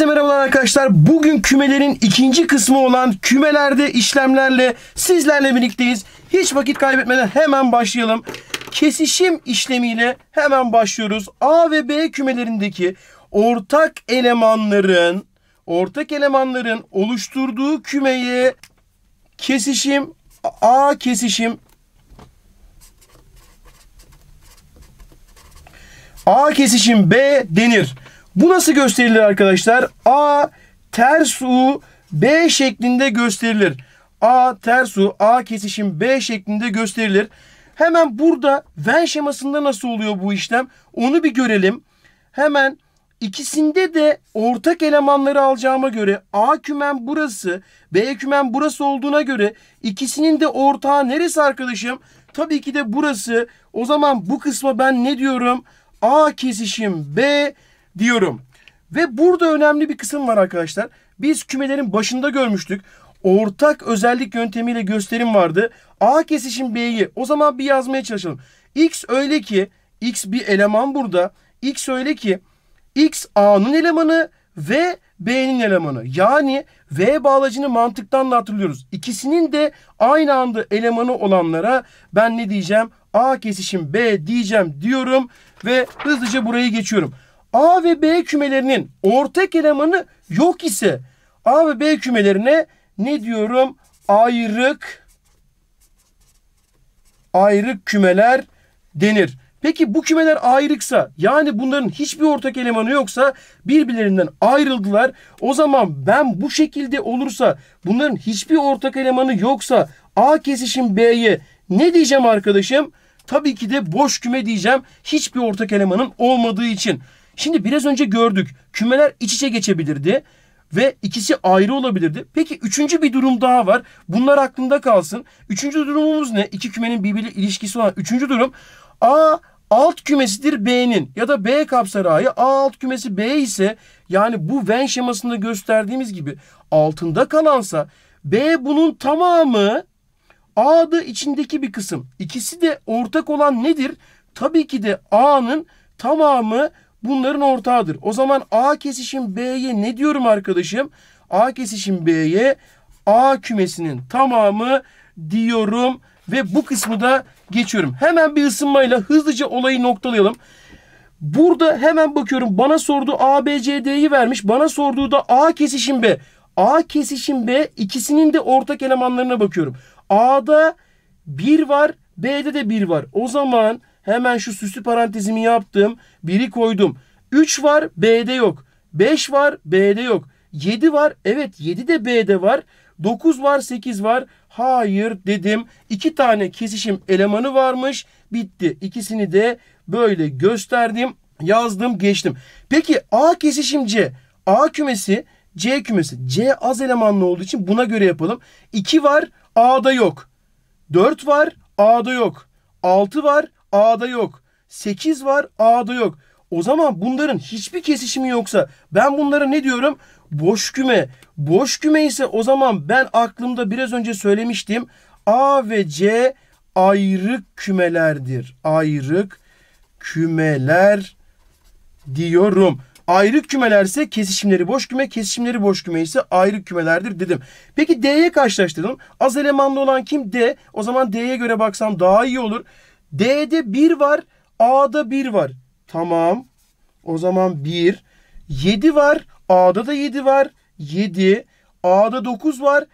Herkese merhabalar arkadaşlar. Bugün kümelerin ikinci kısmı olan kümelerde işlemlerle sizlerle birlikteyiz. Hiç vakit kaybetmeden hemen başlayalım. Kesişim işlemiyle hemen başlıyoruz. A ve B kümelerindeki ortak elemanların ortak elemanların oluşturduğu kümeye kesişim A kesişim A kesişim B denir. Bu nasıl gösterilir arkadaşlar? A ters U B şeklinde gösterilir. A ters U A kesişim B şeklinde gösterilir. Hemen burada Venn şemasında nasıl oluyor bu işlem? Onu bir görelim. Hemen ikisinde de ortak elemanları alacağıma göre A kümen burası, B kümen burası olduğuna göre ikisinin de ortağı neresi arkadaşım? Tabii ki de burası. O zaman bu kısma ben ne diyorum? A kesişim B diyorum. Ve burada önemli bir kısım var arkadaşlar. Biz kümelerin başında görmüştük. Ortak özellik yöntemiyle gösterim vardı. A kesişim B'yi. O zaman bir yazmaya çalışalım. X öyle ki X bir eleman burada. X öyle ki X A'nın elemanı ve B'nin elemanı. Yani V bağlacını mantıktan da hatırlıyoruz. İkisinin de aynı anda elemanı olanlara ben ne diyeceğim? A kesişim B diyeceğim diyorum ve hızlıca burayı geçiyorum. A ve B kümelerinin ortak elemanı yok ise A ve B kümelerine ne diyorum? Ayrık ayrık kümeler denir. Peki bu kümeler ayrıksa yani bunların hiçbir ortak elemanı yoksa birbirlerinden ayrıldılar. O zaman ben bu şekilde olursa bunların hiçbir ortak elemanı yoksa A kesişim B'ye ne diyeceğim arkadaşım? Tabii ki de boş küme diyeceğim. Hiçbir ortak elemanın olmadığı için. Şimdi biraz önce gördük. Kümeler iç içe geçebilirdi ve ikisi ayrı olabilirdi. Peki üçüncü bir durum daha var. Bunlar aklında kalsın. Üçüncü durumumuz ne? İki kümenin birbiriyle ilişkisi olan üçüncü durum. A alt kümesidir B'nin ya da B kapsar A'yı. A alt kümesi B ise yani bu Venn şemasında gösterdiğimiz gibi altında kalansa B bunun tamamı A'da içindeki bir kısım. İkisi de ortak olan nedir? Tabii ki de A'nın tamamı bunların ortağıdır. O zaman A kesişim B'ye ne diyorum arkadaşım? A kesişim B'ye A kümesinin tamamı diyorum ve bu kısmı da geçiyorum. Hemen bir ısınmayla hızlıca olayı noktalayalım. Burada hemen bakıyorum bana sorduğu A, B, C, D'yi vermiş. Bana sorduğu da A kesişim B. A kesişim B ikisinin de ortak elemanlarına bakıyorum. A'da 1 var B'de de 1 var. O zaman Hemen şu süslü parantezimi yaptım. 1'i koydum. 3 var B'de yok. 5 var B'de yok. 7 var. Evet 7 de B'de var. 9 var 8 var. Hayır dedim. 2 tane kesişim elemanı varmış. Bitti. İkisini de böyle gösterdim. Yazdım geçtim. Peki A kesişim C. A kümesi C kümesi. C az elemanlı olduğu için buna göre yapalım. 2 var A'da yok. 4 var A'da yok. 6 var A'da yok. 8 var A'da yok. O zaman bunların hiçbir kesişimi yoksa ben bunlara ne diyorum? Boş küme. Boş küme ise o zaman ben aklımda biraz önce söylemiştim. A ve C ayrık kümelerdir. Ayrık kümeler diyorum. Ayrık kümelerse kesişimleri boş küme, kesişimleri boş küme ise ayrık kümelerdir dedim. Peki D'ye karşılaştırdım. Az elemanlı olan kim? D. O zaman D'ye göre baksam daha iyi olur. D'de 1 var. A'da 1 var. Tamam. O zaman 1. 7 var. A'da da 7 var. 7. A'da 9 var.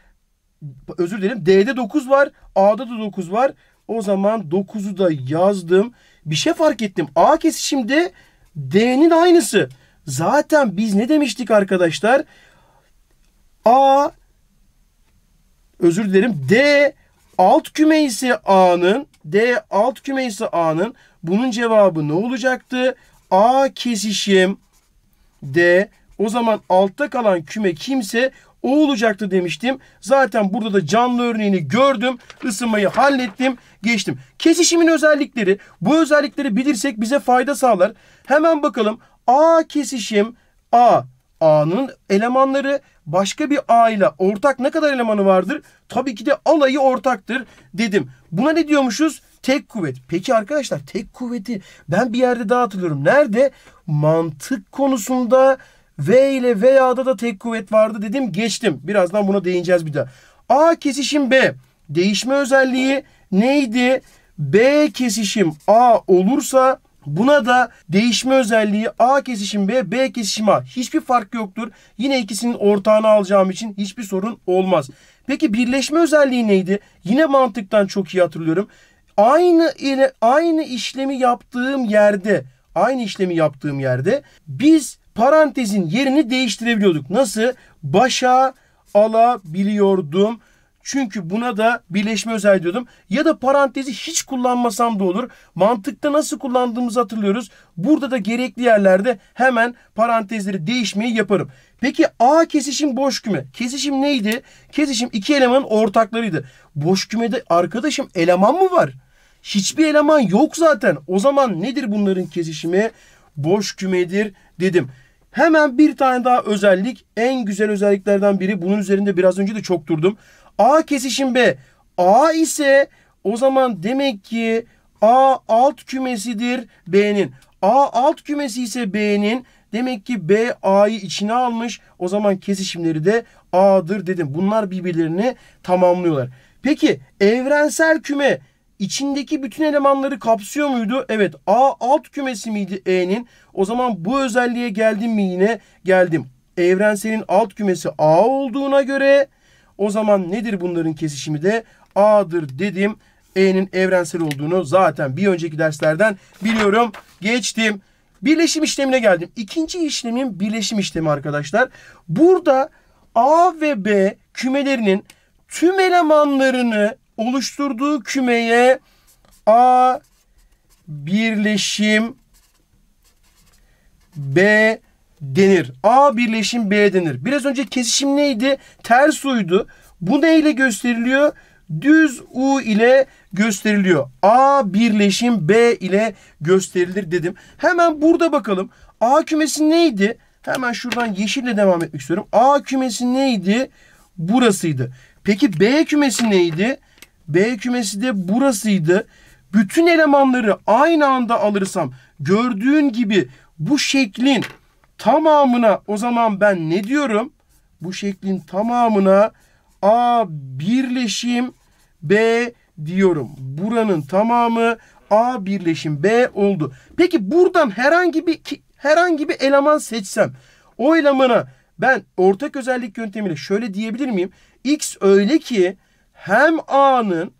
Özür dilerim. D'de 9 var. A'da da 9 var. O zaman 9'u da yazdım. Bir şey fark ettim. A kesişimde D'nin aynısı. Zaten biz ne demiştik arkadaşlar? A özür dilerim D alt küme ise A'nın D alt kümesi A'nın bunun cevabı ne olacaktı? A kesişim D. O zaman altta kalan küme kimse o olacaktı demiştim. Zaten burada da canlı örneğini gördüm. Isınmayı hallettim. Geçtim. Kesişimin özellikleri. Bu özellikleri bilirsek bize fayda sağlar. Hemen bakalım. A kesişim A. A'nın elemanları başka bir aile, ortak ne kadar elemanı vardır? Tabii ki de alayı ortaktır dedim. Buna ne diyormuşuz? Tek kuvvet. Peki arkadaşlar tek kuvveti ben bir yerde daha Nerede? Mantık konusunda V ile veya'da da tek kuvvet vardı dedim. Geçtim. Birazdan buna değineceğiz bir daha. A kesişim B. Değişme özelliği neydi? B kesişim A olursa Buna da değişme özelliği A kesişim B, B kesişim A. Hiçbir fark yoktur. Yine ikisinin ortağını alacağım için hiçbir sorun olmaz. Peki birleşme özelliği neydi? Yine mantıktan çok iyi hatırlıyorum. Aynı ile aynı işlemi yaptığım yerde, aynı işlemi yaptığım yerde biz parantezin yerini değiştirebiliyorduk. Nasıl? Başa alabiliyordum. Çünkü buna da birleşme özelliği diyordum. Ya da parantezi hiç kullanmasam da olur. Mantıkta nasıl kullandığımızı hatırlıyoruz. Burada da gerekli yerlerde hemen parantezleri değişmeyi yaparım. Peki A kesişim boş küme. Kesişim neydi? Kesişim iki elemanın ortaklarıydı. Boş kümede arkadaşım eleman mı var? Hiçbir eleman yok zaten. O zaman nedir bunların kesişimi? Boş kümedir dedim. Hemen bir tane daha özellik. En güzel özelliklerden biri. Bunun üzerinde biraz önce de çok durdum. A kesişim B. A ise o zaman demek ki A alt kümesidir B'nin. A alt kümesi ise B'nin. Demek ki B A'yı içine almış. O zaman kesişimleri de A'dır dedim. Bunlar birbirlerini tamamlıyorlar. Peki evrensel küme içindeki bütün elemanları kapsıyor muydu? Evet A alt kümesi miydi E'nin? O zaman bu özelliğe geldim mi yine? Geldim. Evrenselin alt kümesi A olduğuna göre o zaman nedir bunların kesişimi de? A'dır dedim. E'nin evrensel olduğunu zaten bir önceki derslerden biliyorum. Geçtim. Birleşim işlemine geldim. İkinci işlemin birleşim işlemi arkadaşlar. Burada A ve B kümelerinin tüm elemanlarını oluşturduğu kümeye A birleşim B denir. A birleşim B denir. Biraz önce kesişim neydi? Ters uydu. Bu ne ile gösteriliyor? Düz U ile gösteriliyor. A birleşim B ile gösterilir dedim. Hemen burada bakalım. A kümesi neydi? Hemen şuradan yeşille devam etmek istiyorum. A kümesi neydi? Burasıydı. Peki B kümesi neydi? B kümesi de burasıydı. Bütün elemanları aynı anda alırsam gördüğün gibi bu şeklin tamamına o zaman ben ne diyorum? Bu şeklin tamamına A birleşim B diyorum. Buranın tamamı A birleşim B oldu. Peki buradan herhangi bir herhangi bir eleman seçsem o elemana ben ortak özellik yöntemiyle şöyle diyebilir miyim? X öyle ki hem A'nın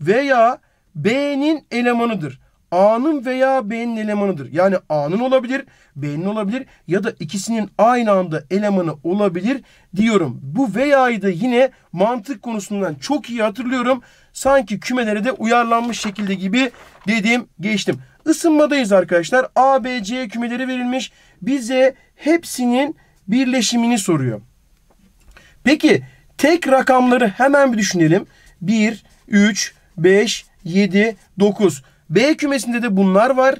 veya B'nin elemanıdır. A'nın veya B'nin elemanıdır. Yani A'nın olabilir, B'nin olabilir ya da ikisinin aynı anda elemanı olabilir diyorum. Bu veya'yı da yine mantık konusundan çok iyi hatırlıyorum. Sanki kümelere de uyarlanmış şekilde gibi dediğim geçtim. Isınmadayız arkadaşlar. A, B, C kümeleri verilmiş. Bize hepsinin birleşimini soruyor. Peki tek rakamları hemen bir düşünelim. 1, 3, 5, 7, 9. B kümesinde de bunlar var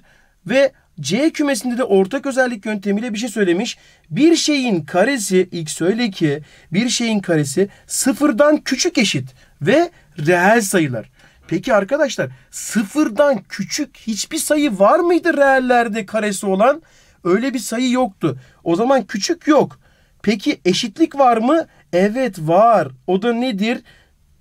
ve C kümesinde de ortak özellik yöntemiyle bir şey söylemiş. Bir şeyin karesi x öyle ki bir şeyin karesi sıfırdan küçük eşit ve reel sayılar. Peki arkadaşlar sıfırdan küçük hiçbir sayı var mıydı reellerde karesi olan? Öyle bir sayı yoktu. O zaman küçük yok. Peki eşitlik var mı? Evet var. O da nedir?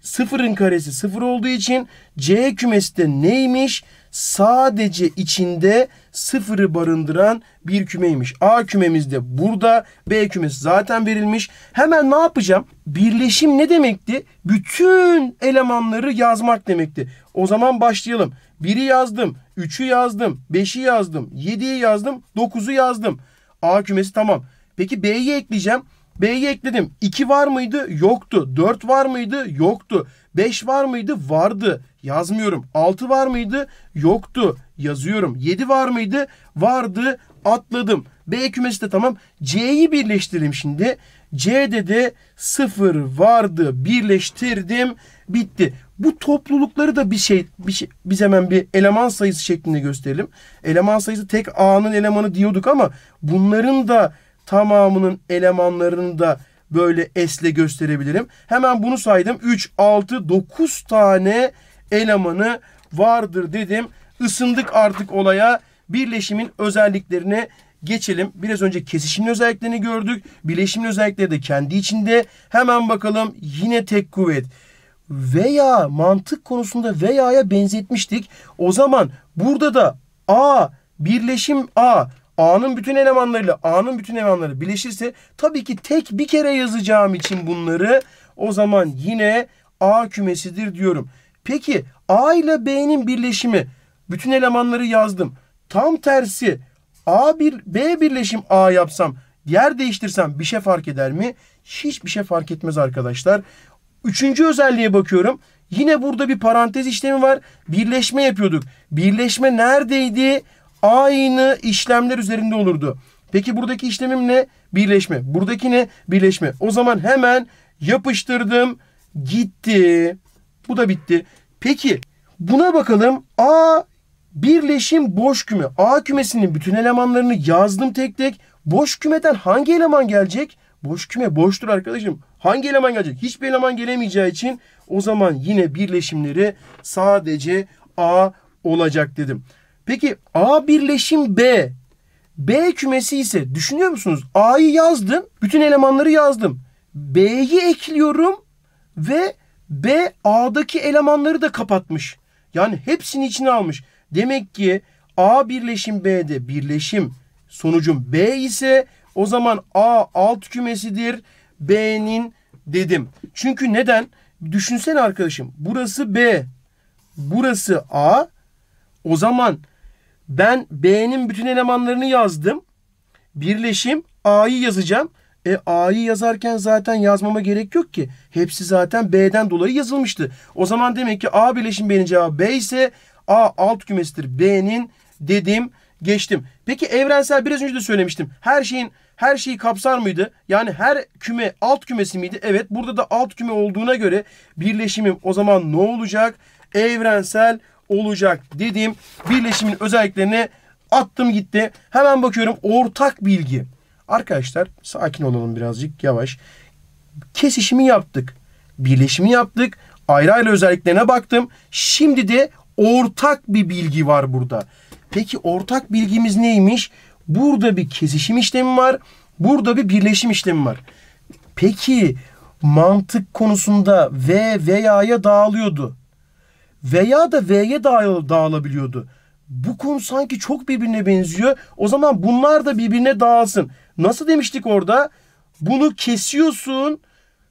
Sıfırın karesi sıfır olduğu için C kümesi de neymiş? sadece içinde sıfırı barındıran bir kümeymiş. A kümemiz de burada. B kümesi zaten verilmiş. Hemen ne yapacağım? Birleşim ne demekti? Bütün elemanları yazmak demekti. O zaman başlayalım. 1'i yazdım, 3'ü yazdım, 5'i yazdım, 7'yi yazdım, 9'u yazdım. A kümesi tamam. Peki B'yi ekleyeceğim. B'yi ekledim. 2 var mıydı? Yoktu. 4 var mıydı? Yoktu. 5 var mıydı? Vardı. Yazmıyorum. 6 var mıydı? Yoktu. Yazıyorum. 7 var mıydı? Vardı. Atladım. B kümesi de tamam. C'yi birleştirelim şimdi. C'de de 0 vardı. Birleştirdim. Bitti. Bu toplulukları da bir şey, bir şey biz hemen bir eleman sayısı şeklinde gösterelim. Eleman sayısı tek A'nın elemanı diyorduk ama bunların da tamamının elemanlarını da böyle esle gösterebilirim. Hemen bunu saydım. 3, 6, 9 tane elemanı vardır dedim. Isındık artık olaya. Birleşimin özelliklerine geçelim. Biraz önce kesişimin özelliklerini gördük. Birleşimin özellikleri de kendi içinde. Hemen bakalım yine tek kuvvet. Veya mantık konusunda veya'ya benzetmiştik. O zaman burada da A birleşim A A'nın bütün elemanlarıyla A'nın bütün elemanları bileşirse tabii ki tek bir kere yazacağım için bunları o zaman yine A kümesidir diyorum. Peki A ile B'nin birleşimi bütün elemanları yazdım. Tam tersi A bir B birleşim A yapsam yer değiştirsem bir şey fark eder mi? Hiçbir şey fark etmez arkadaşlar. Üçüncü özelliğe bakıyorum. Yine burada bir parantez işlemi var. Birleşme yapıyorduk. Birleşme neredeydi? aynı işlemler üzerinde olurdu. Peki buradaki işlemim ne? Birleşme. Buradaki ne? Birleşme. O zaman hemen yapıştırdım. Gitti. Bu da bitti. Peki buna bakalım. A birleşim boş küme. A kümesinin bütün elemanlarını yazdım tek tek. Boş kümeden hangi eleman gelecek? Boş küme boştur arkadaşım. Hangi eleman gelecek? Hiçbir eleman gelemeyeceği için o zaman yine birleşimleri sadece A olacak dedim. Peki A birleşim B. B kümesi ise düşünüyor musunuz? A'yı yazdım. Bütün elemanları yazdım. B'yi ekliyorum ve B A'daki elemanları da kapatmış. Yani hepsini içine almış. Demek ki A birleşim B'de birleşim sonucum B ise o zaman A alt kümesidir B'nin dedim. Çünkü neden? Düşünsene arkadaşım. Burası B. Burası A. O zaman ben B'nin bütün elemanlarını yazdım. Birleşim A'yı yazacağım. E A'yı yazarken zaten yazmama gerek yok ki. Hepsi zaten B'den dolayı yazılmıştı. O zaman demek ki A birleşim B'nin cevabı B ise A alt kümesidir. B'nin dedim geçtim. Peki evrensel biraz önce de söylemiştim. Her şeyin her şeyi kapsar mıydı? Yani her küme alt kümesi miydi? Evet burada da alt küme olduğuna göre birleşimim o zaman ne olacak? Evrensel olacak dediğim birleşimin özelliklerini attım gitti. Hemen bakıyorum ortak bilgi. Arkadaşlar sakin olalım birazcık yavaş. Kesişimi yaptık. Birleşimi yaptık. Ayrı ayrı özelliklerine baktım. Şimdi de ortak bir bilgi var burada. Peki ortak bilgimiz neymiş? Burada bir kesişim işlemi var. Burada bir birleşim işlemi var. Peki mantık konusunda V veya'ya dağılıyordu veya da V'ye dağılabiliyordu. Bu konu sanki çok birbirine benziyor. O zaman bunlar da birbirine dağılsın. Nasıl demiştik orada? Bunu kesiyorsun,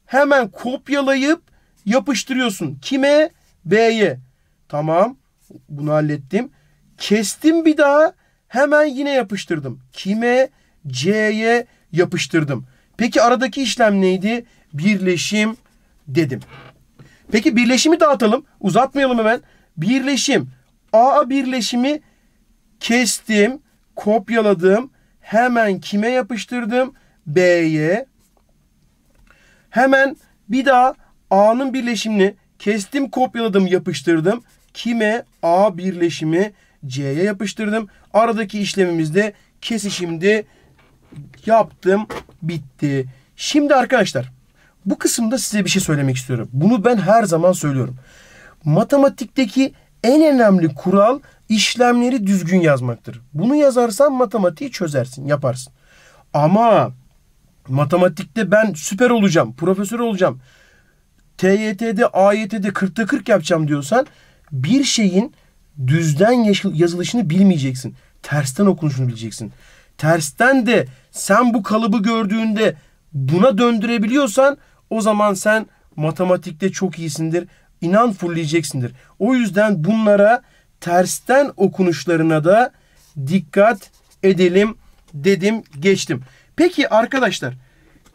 hemen kopyalayıp yapıştırıyorsun. Kime? B'ye. Tamam. Bunu hallettim. Kestim bir daha. Hemen yine yapıştırdım. Kime? C'ye yapıştırdım. Peki aradaki işlem neydi? Birleşim dedim. Peki birleşimi dağıtalım. Uzatmayalım hemen. Birleşim. A birleşimi kestim, kopyaladım. Hemen kime yapıştırdım? B'ye. Hemen bir daha A'nın birleşimini kestim, kopyaladım, yapıştırdım. Kime? A birleşimi C'ye yapıştırdım. Aradaki işlemimizde kesişimde yaptım, bitti. Şimdi arkadaşlar bu kısımda size bir şey söylemek istiyorum. Bunu ben her zaman söylüyorum. Matematikteki en önemli kural işlemleri düzgün yazmaktır. Bunu yazarsan matematiği çözersin, yaparsın. Ama matematikte ben süper olacağım, profesör olacağım. TYT'de, AYT'de 40'ta 40 yapacağım diyorsan bir şeyin düzden yazılışını bilmeyeceksin. Tersten okunuşunu bileceksin. Tersten de sen bu kalıbı gördüğünde buna döndürebiliyorsan o zaman sen matematikte çok iyisindir. İnan fullleyeceksindir. O yüzden bunlara tersten okunuşlarına da dikkat edelim dedim geçtim. Peki arkadaşlar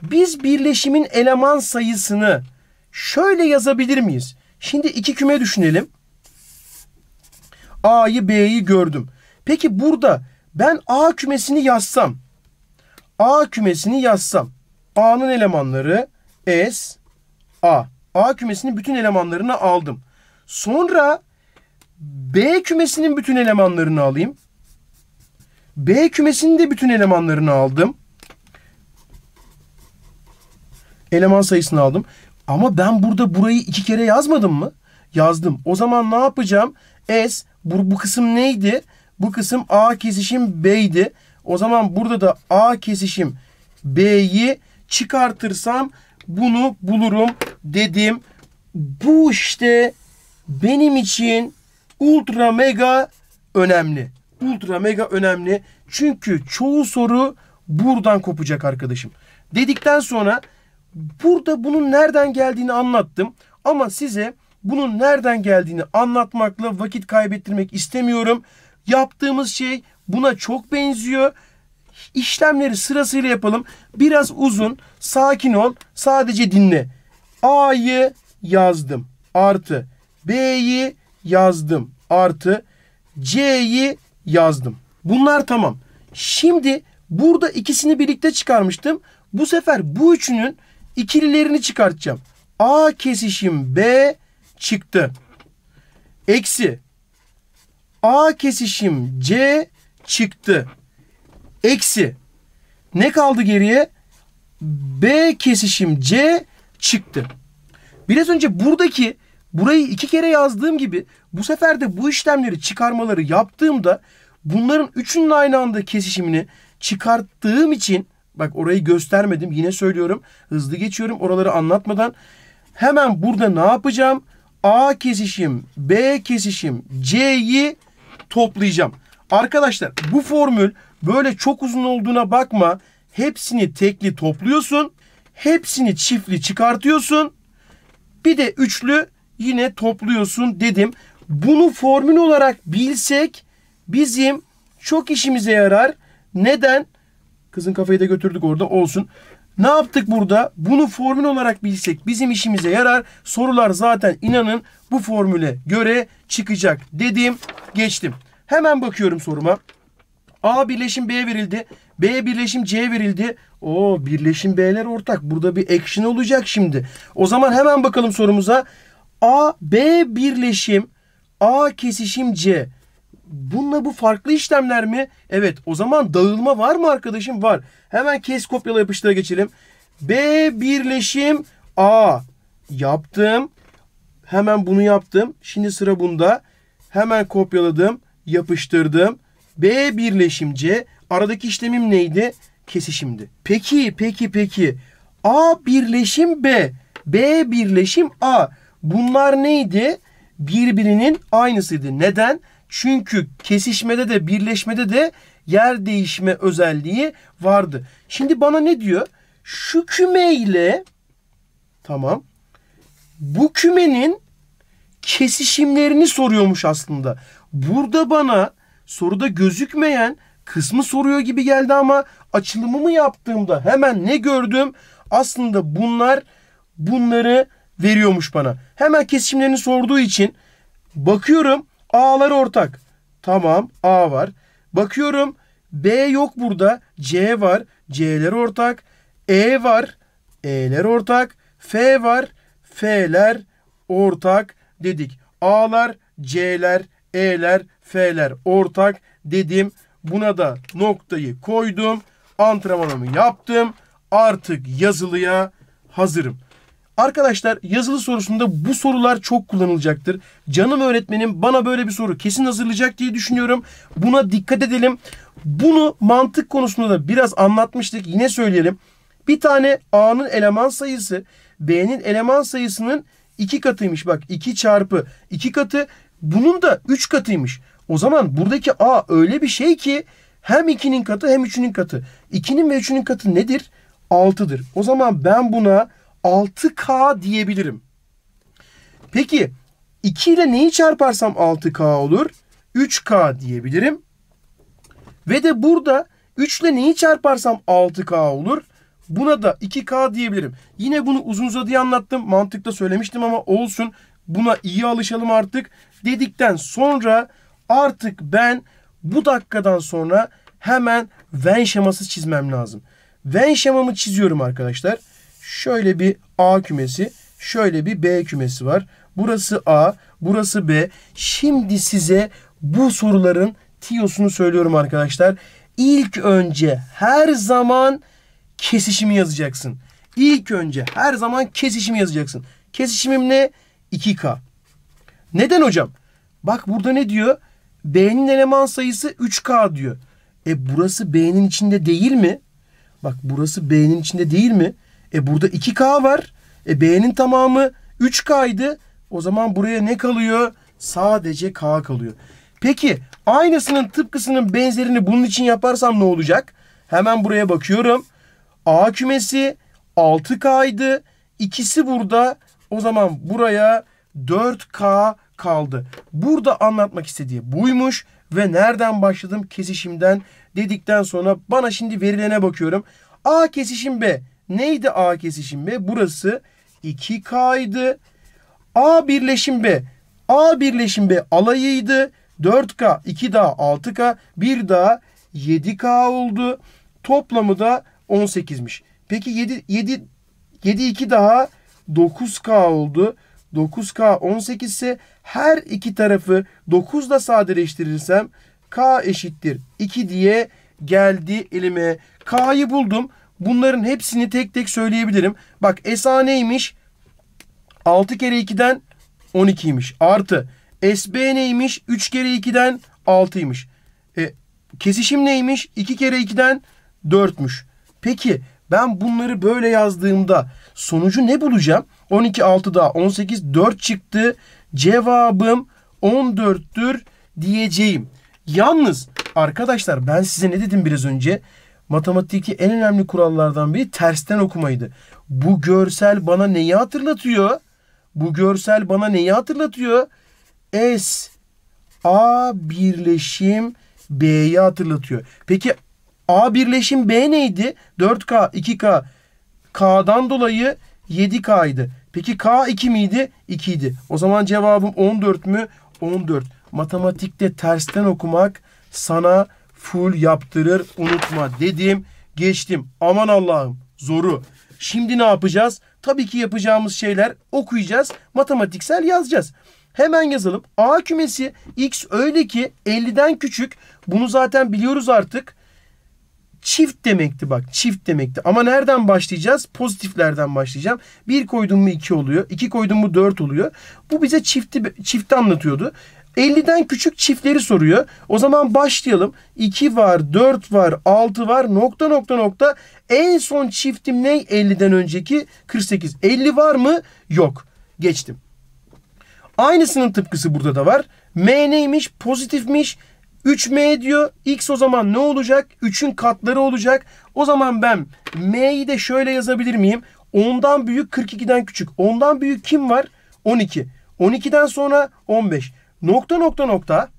biz birleşimin eleman sayısını şöyle yazabilir miyiz? Şimdi iki küme düşünelim. A'yı B'yi gördüm. Peki burada ben A kümesini yazsam A kümesini yazsam A'nın elemanları S, A. A kümesinin bütün elemanlarını aldım. Sonra B kümesinin bütün elemanlarını alayım. B kümesinin de bütün elemanlarını aldım. Eleman sayısını aldım. Ama ben burada burayı iki kere yazmadım mı? Yazdım. O zaman ne yapacağım? S, bu, bu kısım neydi? Bu kısım A kesişim B'ydi. O zaman burada da A kesişim B'yi çıkartırsam bunu bulurum dedim. Bu işte benim için ultra mega önemli. Ultra mega önemli. Çünkü çoğu soru buradan kopacak arkadaşım. Dedikten sonra burada bunun nereden geldiğini anlattım. Ama size bunun nereden geldiğini anlatmakla vakit kaybettirmek istemiyorum. Yaptığımız şey buna çok benziyor. İşlemleri sırasıyla yapalım. Biraz uzun. Sakin ol. Sadece dinle. A'yı yazdım. Artı. B'yi yazdım. Artı. C'yi yazdım. Bunlar tamam. Şimdi burada ikisini birlikte çıkarmıştım. Bu sefer bu üçünün ikililerini çıkartacağım. A kesişim B çıktı. Eksi A kesişim C çıktı eksi. Ne kaldı geriye? B kesişim C çıktı. Biraz önce buradaki burayı iki kere yazdığım gibi bu sefer de bu işlemleri çıkarmaları yaptığımda bunların üçünün aynı anda kesişimini çıkarttığım için bak orayı göstermedim yine söylüyorum hızlı geçiyorum oraları anlatmadan hemen burada ne yapacağım? A kesişim B kesişim C'yi toplayacağım. Arkadaşlar bu formül Böyle çok uzun olduğuna bakma. Hepsini tekli topluyorsun. Hepsini çiftli çıkartıyorsun. Bir de üçlü yine topluyorsun dedim. Bunu formül olarak bilsek bizim çok işimize yarar. Neden? Kızın kafayı da götürdük orada olsun. Ne yaptık burada? Bunu formül olarak bilsek bizim işimize yarar. Sorular zaten inanın bu formüle göre çıkacak dedim. Geçtim. Hemen bakıyorum soruma. A birleşim B verildi. B birleşim C verildi. O birleşim B'ler ortak. Burada bir action olacak şimdi. O zaman hemen bakalım sorumuza. A B birleşim A kesişim C. Bununla bu farklı işlemler mi? Evet. O zaman dağılma var mı arkadaşım? Var. Hemen kes kopyala yapıştıra geçelim. B birleşim A yaptım. Hemen bunu yaptım. Şimdi sıra bunda. Hemen kopyaladım, yapıştırdım. B birleşim C. Aradaki işlemim neydi? Kesişimdi. Peki, peki, peki. A birleşim B. B birleşim A. Bunlar neydi? Birbirinin aynısıydı. Neden? Çünkü kesişmede de birleşmede de yer değişme özelliği vardı. Şimdi bana ne diyor? Şu küme ile tamam bu kümenin kesişimlerini soruyormuş aslında. Burada bana soruda gözükmeyen kısmı soruyor gibi geldi ama açılımımı yaptığımda hemen ne gördüm? Aslında bunlar bunları veriyormuş bana. Hemen kesimlerini sorduğu için bakıyorum A'lar ortak. Tamam A var. Bakıyorum B yok burada. C var. C'ler ortak. E var. E'ler ortak. F var. F'ler ortak dedik. A'lar, C'ler, E'ler, F'ler ortak dedim. Buna da noktayı koydum. Antrenmanımı yaptım. Artık yazılıya hazırım. Arkadaşlar yazılı sorusunda bu sorular çok kullanılacaktır. Canım öğretmenim bana böyle bir soru kesin hazırlayacak diye düşünüyorum. Buna dikkat edelim. Bunu mantık konusunda da biraz anlatmıştık. Yine söyleyelim. Bir tane A'nın eleman sayısı B'nin eleman sayısının 2 katıymış. Bak 2 çarpı 2 katı bunun da 3 katıymış. O zaman buradaki A öyle bir şey ki hem 2'nin katı hem 3'ünün katı. 2'nin ve 3'ünün katı nedir? 6'dır. O zaman ben buna 6K diyebilirim. Peki 2 ile neyi çarparsam 6K olur? 3K diyebilirim. Ve de burada 3 ile neyi çarparsam 6K olur? Buna da 2K diyebilirim. Yine bunu uzun uzadıya anlattım. Mantıkta söylemiştim ama olsun. Buna iyi alışalım artık dedikten sonra artık ben bu dakikadan sonra hemen Venn şeması çizmem lazım. Venn şemamı çiziyorum arkadaşlar. Şöyle bir A kümesi, şöyle bir B kümesi var. Burası A, burası B. Şimdi size bu soruların tiyosunu söylüyorum arkadaşlar. İlk önce her zaman kesişimi yazacaksın. İlk önce her zaman kesişimi yazacaksın. Kesişimim ne? 2K. Neden hocam? Bak burada ne diyor? B'nin eleman sayısı 3K diyor. E burası B'nin içinde değil mi? Bak burası B'nin içinde değil mi? E burada 2K var. E B'nin tamamı 3K'ydı. O zaman buraya ne kalıyor? Sadece K kalıyor. Peki aynısının tıpkısının benzerini bunun için yaparsam ne olacak? Hemen buraya bakıyorum. A kümesi 6K'ydı. İkisi burada o zaman buraya 4K kaldı. Burada anlatmak istediği buymuş ve nereden başladım kesişimden dedikten sonra bana şimdi verilene bakıyorum. A kesişim B. Neydi A kesişim B? Burası 2K'ydı. A birleşim B. A birleşim B alayıydı. 4K, 2 daha 6K, 1 daha 7K oldu. Toplamı da 18'miş. Peki 7, 7, 7 2 daha 9K oldu. 9K 18 ise her iki tarafı 9 ile sadeleştirirsem K eşittir 2 diye geldi elime. K'yı buldum. Bunların hepsini tek tek söyleyebilirim. Bak SA neymiş? 6 kere 2'den 12'ymiş. Artı SB neymiş? 3 kere 2'den 6'ymış. E, kesişim neymiş? 2 kere 2'den 4'müş. Peki ben bunları böyle yazdığımda Sonucu ne bulacağım? 12 6 daha 18 4 çıktı. Cevabım 14'tür diyeceğim. Yalnız arkadaşlar ben size ne dedim biraz önce? Matematikteki en önemli kurallardan biri tersten okumaydı. Bu görsel bana neyi hatırlatıyor? Bu görsel bana neyi hatırlatıyor? S A birleşim B'yi hatırlatıyor. Peki A birleşim B neydi? 4K, 2K, K'dan dolayı 7K Peki K 2 miydi? 2 idi. O zaman cevabım 14 mü? 14. Matematikte tersten okumak sana full yaptırır unutma dedim. Geçtim. Aman Allah'ım zoru. Şimdi ne yapacağız? Tabii ki yapacağımız şeyler okuyacağız. Matematiksel yazacağız. Hemen yazalım. A kümesi x öyle ki 50'den küçük. Bunu zaten biliyoruz artık. Çift demekti bak çift demekti. Ama nereden başlayacağız? Pozitiflerden başlayacağım. Bir koydum mu 2 oluyor. 2 koydum mu 4 oluyor. Bu bize çifti, çifti anlatıyordu. 50'den küçük çiftleri soruyor. O zaman başlayalım. 2 var, 4 var, 6 var, nokta nokta nokta. En son çiftim ne? 50'den önceki 48. 50 var mı? Yok. Geçtim. Aynısının tıpkısı burada da var. M neymiş? Pozitifmiş. 3m diyor. X o zaman ne olacak? 3'ün katları olacak. O zaman ben m'yi de şöyle yazabilir miyim? 10'dan büyük 42'den küçük. 10'dan büyük kim var? 12. 12'den sonra 15. Nokta nokta nokta.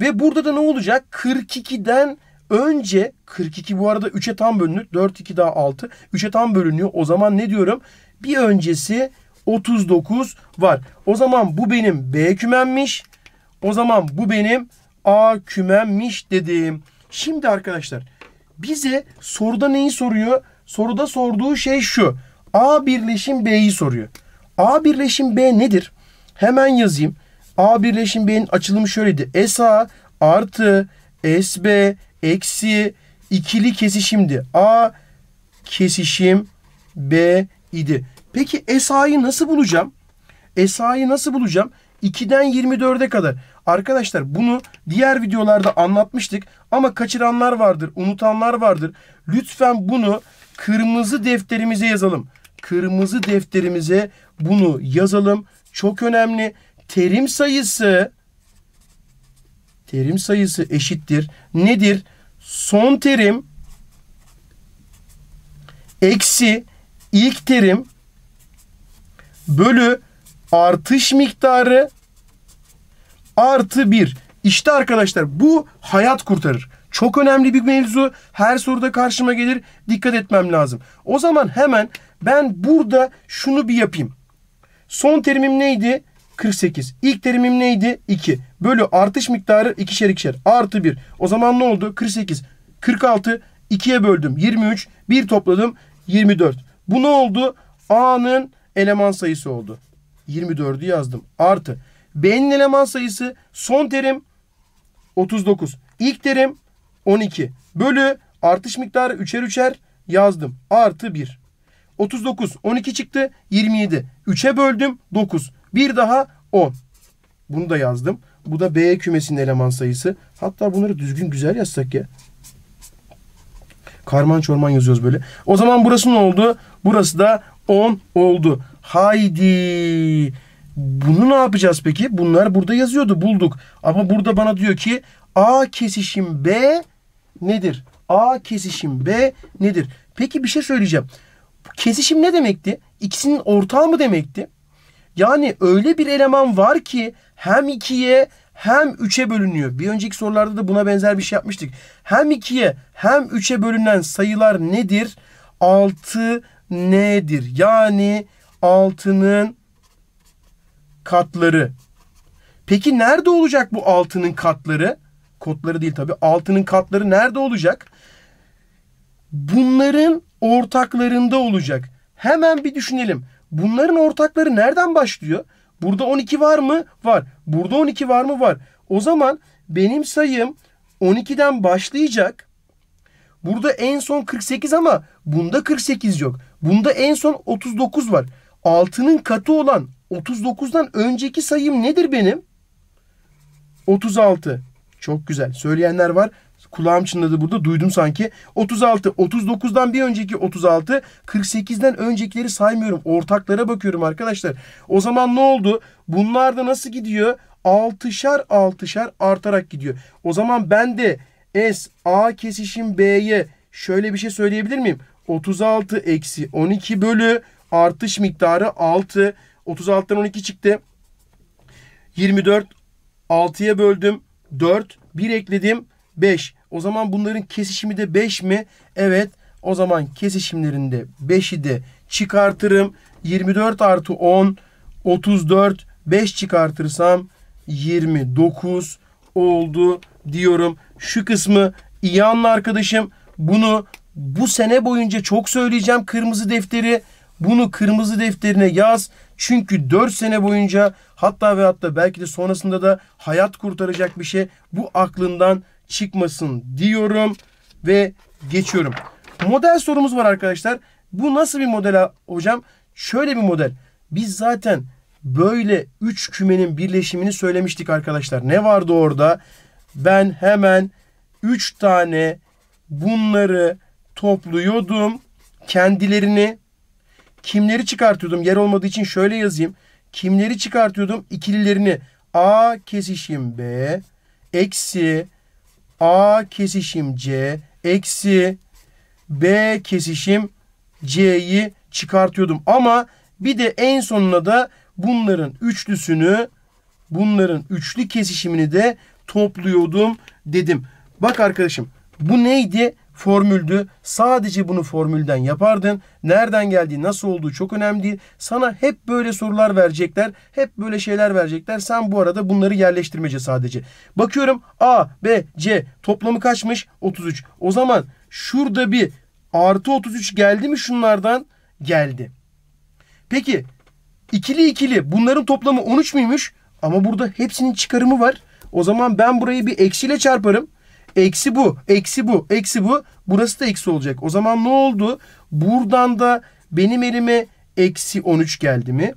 Ve burada da ne olacak? 42'den önce 42 bu arada 3'e tam bölünür. 4 2 daha 6. 3'e tam bölünüyor. O zaman ne diyorum? Bir öncesi 39 var. O zaman bu benim B kümenmiş. O zaman bu benim A kümemiş dedim. Şimdi arkadaşlar bize soruda neyi soruyor? Soruda sorduğu şey şu. A birleşim B'yi soruyor. A birleşim B nedir? Hemen yazayım. A birleşim B'nin açılımı şöyleydi. SA artı SB eksi ikili kesişimdi. A kesişim B idi. Peki SA'yı nasıl bulacağım? SA'yı nasıl bulacağım? 2'den 24'e kadar. Arkadaşlar bunu diğer videolarda anlatmıştık ama kaçıranlar vardır, unutanlar vardır. Lütfen bunu kırmızı defterimize yazalım. Kırmızı defterimize bunu yazalım. Çok önemli. Terim sayısı terim sayısı eşittir. Nedir? Son terim eksi ilk terim bölü artış miktarı artı 1. İşte arkadaşlar bu hayat kurtarır. Çok önemli bir mevzu. Her soruda karşıma gelir. Dikkat etmem lazım. O zaman hemen ben burada şunu bir yapayım. Son terimim neydi? 48. İlk terimim neydi? 2. Bölü artış miktarı ikişer ikişer. Artı 1. O zaman ne oldu? 48. 46. 2'ye böldüm. 23. 1 topladım. 24. Bu ne oldu? A'nın eleman sayısı oldu. 24'ü yazdım. Artı. B'nin eleman sayısı son terim 39. İlk terim 12. Bölü artış miktarı üçer üçer yazdım. Artı 1. 39. 12 çıktı. 27. 3'e böldüm. 9. Bir daha 10. Bunu da yazdım. Bu da B kümesinin eleman sayısı. Hatta bunları düzgün güzel yazsak ya. Karman çorman yazıyoruz böyle. O zaman burası ne oldu? Burası da 10 oldu. Haydi. Bunu ne yapacağız peki? Bunlar burada yazıyordu bulduk. Ama burada bana diyor ki A kesişim B nedir? A kesişim B nedir? Peki bir şey söyleyeceğim. Kesişim ne demekti? İkisinin ortağı mı demekti? Yani öyle bir eleman var ki hem 2'ye hem 3'e bölünüyor. Bir önceki sorularda da buna benzer bir şey yapmıştık. Hem 2'ye hem 3'e bölünen sayılar nedir? 6 nedir? Yani 6'nın katları. Peki nerede olacak bu altının katları? Kotları değil tabi. Altının katları nerede olacak? Bunların ortaklarında olacak. Hemen bir düşünelim. Bunların ortakları nereden başlıyor? Burada 12 var mı? Var. Burada 12 var mı? Var. O zaman benim sayım 12'den başlayacak. Burada en son 48 ama bunda 48 yok. Bunda en son 39 var. Altının katı olan 39'dan önceki sayım nedir benim? 36. Çok güzel. Söyleyenler var. Kulağım çınladı burada. Duydum sanki. 36. 39'dan bir önceki 36. 48'den öncekileri saymıyorum. Ortaklara bakıyorum arkadaşlar. O zaman ne oldu? Bunlar da nasıl gidiyor? 6'şar 6'şar artarak gidiyor. O zaman ben de S A kesişim B'ye şöyle bir şey söyleyebilir miyim? 36 eksi 12 bölü artış miktarı 6. 36'dan 12 çıktı. 24 6'ya böldüm. 4 1 ekledim. 5. O zaman bunların kesişimi de 5 mi? Evet. O zaman kesişimlerinde 5'i de çıkartırım. 24 artı 10 34 5 çıkartırsam 29 oldu diyorum. Şu kısmı iyi anla arkadaşım. Bunu bu sene boyunca çok söyleyeceğim kırmızı defteri. Bunu kırmızı defterine yaz. Çünkü 4 sene boyunca hatta ve hatta belki de sonrasında da hayat kurtaracak bir şey bu aklından çıkmasın diyorum ve geçiyorum. Model sorumuz var arkadaşlar. Bu nasıl bir model hocam? Şöyle bir model. Biz zaten böyle 3 kümenin birleşimini söylemiştik arkadaşlar. Ne vardı orada? Ben hemen 3 tane bunları topluyordum. Kendilerini Kimleri çıkartıyordum? Yer olmadığı için şöyle yazayım. Kimleri çıkartıyordum? İkililerini. A kesişim B eksi A kesişim C eksi B kesişim C'yi çıkartıyordum. Ama bir de en sonuna da bunların üçlüsünü bunların üçlü kesişimini de topluyordum dedim. Bak arkadaşım bu neydi? formüldü. Sadece bunu formülden yapardın. Nereden geldiği, nasıl olduğu çok önemli değil. Sana hep böyle sorular verecekler. Hep böyle şeyler verecekler. Sen bu arada bunları yerleştirmece sadece. Bakıyorum A, B, C toplamı kaçmış? 33. O zaman şurada bir artı 33 geldi mi şunlardan? Geldi. Peki ikili ikili bunların toplamı 13 müymüş? Ama burada hepsinin çıkarımı var. O zaman ben burayı bir eksiyle çarparım. Eksi bu, eksi bu, eksi bu. Burası da eksi olacak. O zaman ne oldu? Buradan da benim elime eksi 13 geldi mi?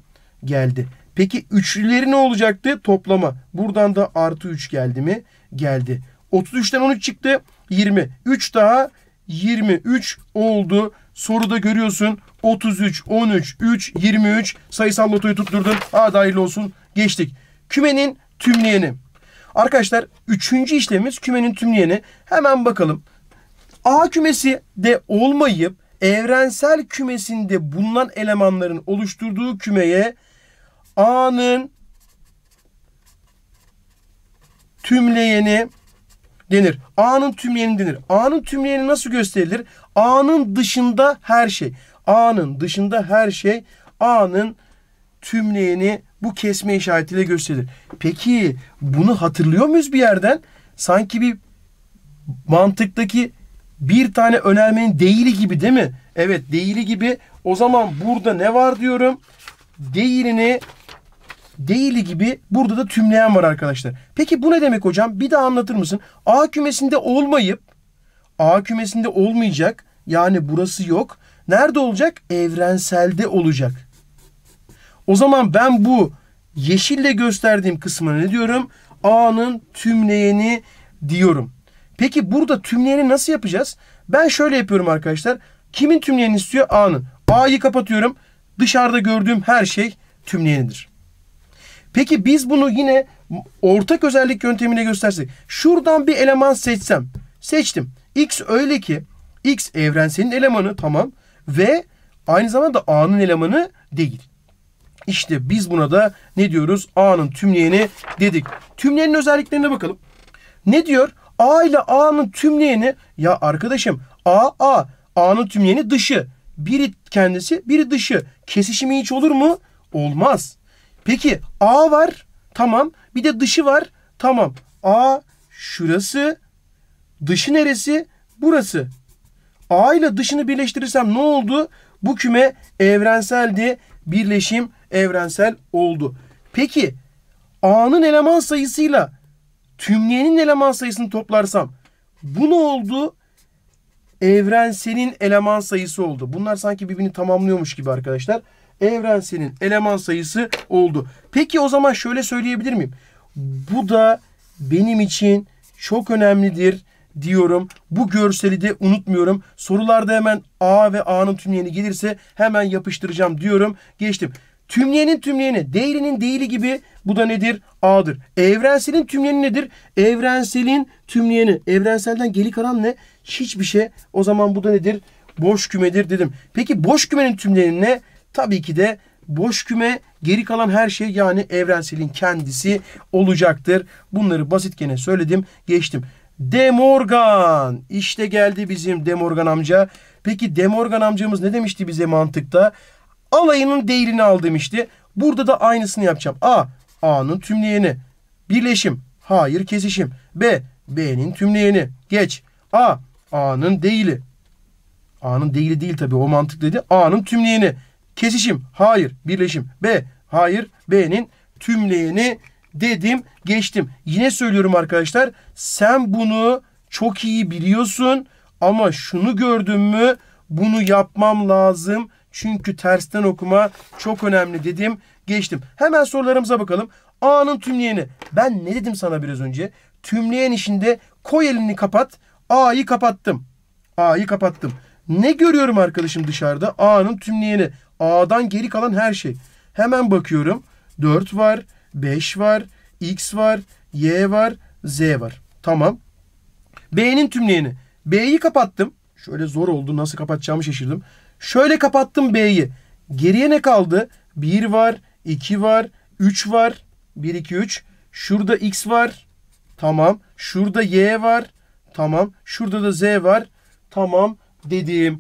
Geldi. Peki üçlüleri ne olacaktı? Toplama. Buradan da artı 3 geldi mi? Geldi. 33'ten 13 çıktı. 20. 3 daha 23 oldu. Soruda görüyorsun 33, 13, 3, 23 sayısal lotoyu tutturdun. Hadi dahil olsun. Geçtik. Kümenin tümleyeni. Arkadaşlar üçüncü işlemimiz kümenin tümleyeni. Hemen bakalım. A kümesi de olmayıp evrensel kümesinde bulunan elemanların oluşturduğu kümeye A'nın tümleyeni denir. A'nın tümleyeni denir. A'nın tümleyeni nasıl gösterilir? A'nın dışında her şey. A'nın dışında her şey A'nın tümleyeni bu kesme işaretiyle gösterilir. Peki bunu hatırlıyor muyuz bir yerden? Sanki bir mantıktaki bir tane önermenin değili gibi değil mi? Evet değili gibi. O zaman burada ne var diyorum. Değilini değili gibi burada da tümleyen var arkadaşlar. Peki bu ne demek hocam? Bir daha anlatır mısın? A kümesinde olmayıp A kümesinde olmayacak. Yani burası yok. Nerede olacak? Evrenselde olacak. O zaman ben bu yeşille gösterdiğim kısmına ne diyorum? A'nın tümleyeni diyorum. Peki burada tümleyeni nasıl yapacağız? Ben şöyle yapıyorum arkadaşlar. Kimin tümleyeni istiyor? A'nın. A'yı kapatıyorum. Dışarıda gördüğüm her şey tümleyenidir. Peki biz bunu yine ortak özellik yöntemine göstersek. Şuradan bir eleman seçsem. Seçtim. X öyle ki X evrenselin elemanı tamam ve aynı zamanda A'nın elemanı değil. İşte biz buna da ne diyoruz? A'nın tümleyeni dedik. Tümleyenin özelliklerine bakalım. Ne diyor? A ile A'nın tümleyeni ya arkadaşım A A A'nın tümleyeni dışı. Biri kendisi, biri dışı. Kesişimi hiç olur mu? Olmaz. Peki A var. Tamam. Bir de dışı var. Tamam. A şurası. Dışı neresi? Burası. A ile dışını birleştirirsem ne oldu? Bu küme evrenseldi. Birleşim evrensel oldu. Peki A'nın eleman sayısıyla tümleyenin eleman sayısını toplarsam bu ne oldu? Evrenselin eleman sayısı oldu. Bunlar sanki birbirini tamamlıyormuş gibi arkadaşlar. Evrenselin eleman sayısı oldu. Peki o zaman şöyle söyleyebilir miyim? Bu da benim için çok önemlidir diyorum. Bu görseli de unutmuyorum. Sorularda hemen A ve A'nın tümleyeni gelirse hemen yapıştıracağım diyorum. Geçtim. Tümleyenin tümleyeni, değilinin değili gibi bu da nedir? A'dır. Evrenselin tümleyeni nedir? Evrenselin tümleyeni. Evrenselden geri kalan ne? Hiçbir şey. O zaman bu da nedir? Boş kümedir dedim. Peki boş kümenin tümleyeni ne? Tabii ki de boş küme geri kalan her şey yani evrenselin kendisi olacaktır. Bunları basit gene söyledim geçtim. Demorgan, Morgan işte geldi bizim Demorgan amca. Peki Demorgan amcamız ne demişti bize mantıkta? alayının değilini al demişti. Burada da aynısını yapacağım. A. A'nın tümleyeni. Birleşim. Hayır kesişim. B. B'nin tümleyeni. Geç. A. A'nın değili. A'nın değili değil tabii o mantık dedi. A'nın tümleyeni. Kesişim. Hayır. Birleşim. B. Hayır. B'nin tümleyeni dedim. Geçtim. Yine söylüyorum arkadaşlar. Sen bunu çok iyi biliyorsun ama şunu gördün mü bunu yapmam lazım çünkü tersten okuma çok önemli dedim. Geçtim. Hemen sorularımıza bakalım. A'nın tümleyeni. Ben ne dedim sana biraz önce? Tümleyen işinde koy elini kapat. A'yı kapattım. A'yı kapattım. Ne görüyorum arkadaşım dışarıda? A'nın tümleyeni. A'dan geri kalan her şey. Hemen bakıyorum. 4 var, 5 var, X var, Y var, Z var. Tamam. B'nin tümleyeni. B'yi kapattım. Şöyle zor oldu. Nasıl kapatacağımı şaşırdım. Şöyle kapattım B'yi. Geriye ne kaldı? 1 var, 2 var, 3 var. 1, 2, 3. Şurada X var. Tamam. Şurada Y var. Tamam. Şurada da Z var. Tamam Dediğim.